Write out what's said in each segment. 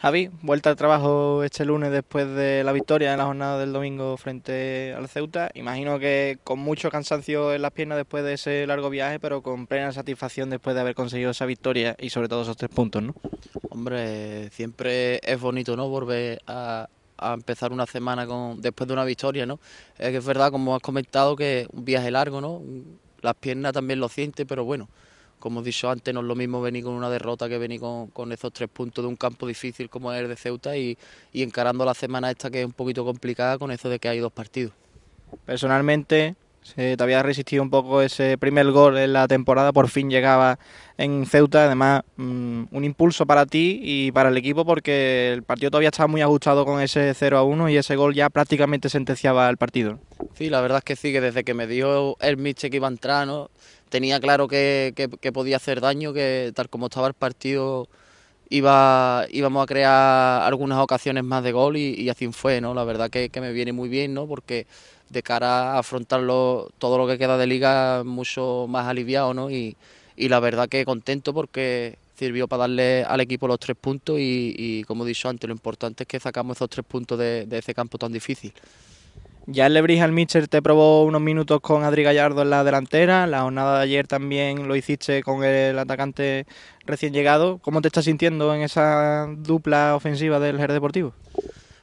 Javi, vuelta al trabajo este lunes después de la victoria en la jornada del domingo frente al Ceuta. Imagino que con mucho cansancio en las piernas después de ese largo viaje, pero con plena satisfacción después de haber conseguido esa victoria y sobre todo esos tres puntos, ¿no? Hombre, siempre es bonito, ¿no? Volver a, empezar una semana con, después de una victoria, ¿no? Es que es verdad, como has comentado, que un viaje largo, ¿no? Las piernas también lo siente, pero bueno, como he dicho antes, no es lo mismo venir con una derrota que venir con, esos tres puntos de un campo difícil como es el de Ceuta y, y encarando la semana esta que es un poquito complicada con eso de que hay dos partidos. Personalmente, se te había resistido un poco ese primer gol en la temporada, por fin llegaba en Ceuta. Además, mm, un impulso para ti y para el equipo porque el partido todavía estaba muy ajustado con ese 0 a 1 y ese gol ya prácticamente sentenciaba el partido. Sí, la verdad es que sí, que desde que me dio el Miche que iba a entrar, ¿no? tenía claro que, que podía hacer daño, que tal como estaba el partido iba, íbamos a crear algunas ocasiones más de gol y, así fue, ¿no? La verdad que, que, me viene muy bien, ¿no? Porque de cara a afrontarlo todo lo que queda de liga mucho más aliviado, ¿no? Y, la verdad que contento porque sirvió para darle al equipo los tres puntos y, como he dicho antes, lo importante es que sacamos esos tres puntos de ese campo tan difícil. Ya el Lebris al te probó unos minutos con Adri Gallardo en la delantera. La jornada de ayer también lo hiciste con el atacante recién llegado. ¿Cómo te estás sintiendo en esa dupla ofensiva del Jerez Deportivo?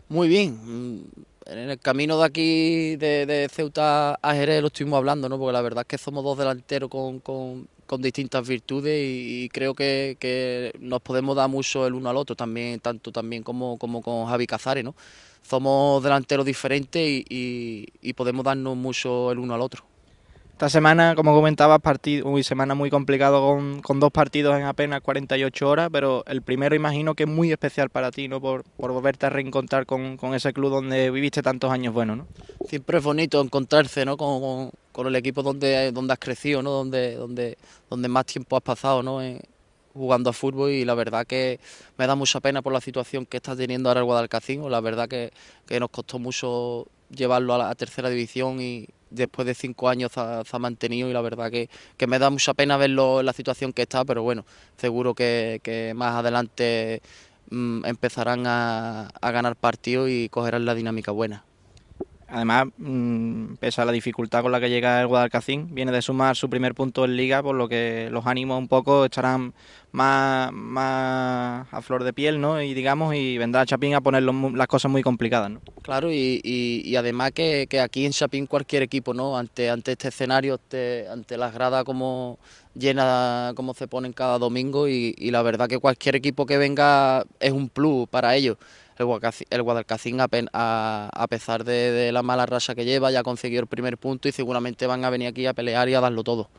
Muy bien. Mm, en el camino de aquí, de, Ceuta a Jerez, lo estuvimos hablando, ¿no? Porque la verdad es que somos dos delanteros con con distintas virtudes y, creo que, nos podemos dar mucho el uno al otro, también, tanto también como, como con Javi Cazares, ¿no? Somos delanteros diferentes y, podemos darnos mucho el uno al otro. Esta semana, como comentabas, partido, uy, semana muy complicado con, dos partidos en apenas 48 horas, pero el primero imagino que es muy especial para ti, ¿no? Por, volverte a reencontrar con, ese club donde viviste tantos años bueno ¿no? Siempre es bonito encontrarse, ¿no? Con, con el equipo donde, donde has crecido, donde, donde, donde más tiempo has pasado ¿no? jugando a fútbol y la verdad que me da mucha pena por la situación que está teniendo ahora el Guadalcacín, la verdad que, nos costó mucho llevarlo a la tercera división y después de cinco años se ha, mantenido y la verdad que, me da mucha pena verlo en la situación que está, pero bueno, seguro que, más adelante mm, empezarán a, a ganar partidos y cogerán la dinámica buena. Además, mm, pese a la dificultad con la que llega el Guadalcacín, viene de sumar su primer punto en liga, por lo que los ánimos un poco estarán más, más a flor de piel, ¿no? Y digamos, y vendrá Chapín a poner las cosas muy complicadas, ¿no? Claro, y, además que, aquí en Chapín cualquier equipo, ¿no? Ante, ante este escenario, ante, ante las gradas como llena como se ponen cada domingo y, y la verdad que cualquier equipo que venga es un plus para ellos el, Guadalcacín a, pesar de, la mala racha que lleva ya ha conseguido el primer punto y seguramente van a venir aquí a pelear y a darlo todo.